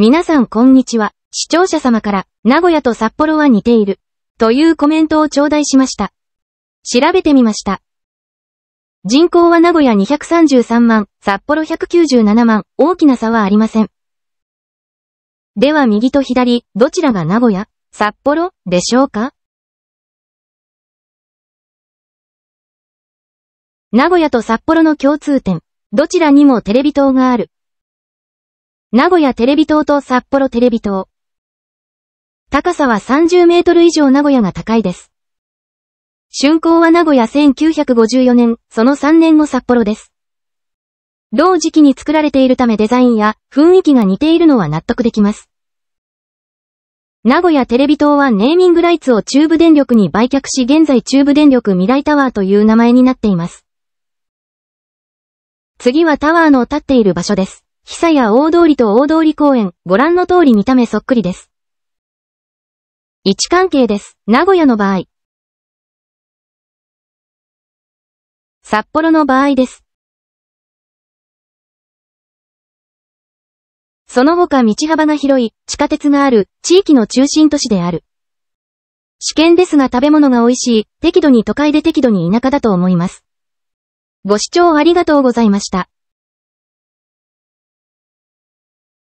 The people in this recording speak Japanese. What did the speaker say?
皆さんこんにちは。視聴者様から、名古屋と札幌は似ている。というコメントを頂戴しました。調べてみました。人口は名古屋233万、札幌197万、大きな差はありません。では右と左、どちらが名古屋、札幌、でしょうか名古屋と札幌の共通点、どちらにもテレビ塔がある。名古屋テレビ塔と札幌テレビ塔。高さは30メートル以上名古屋が高いです。竣工は名古屋1954年、その3年後札幌です。同時期に作られているためデザインや雰囲気が似ているのは納得できます。名古屋テレビ塔はネーミングライツを中部電力に売却し現在中部電力未来タワーという名前になっています。次はタワーの立っている場所です。久屋大通りと大通り公園、ご覧の通り見た目そっくりです。位置関係です。名古屋の場合。札幌の場合です。その他道幅が広い、地下鉄がある、地域の中心都市である。試験ですが食べ物が美味しい、適度に都会で適度に田舎だと思います。ご視聴ありがとうございました。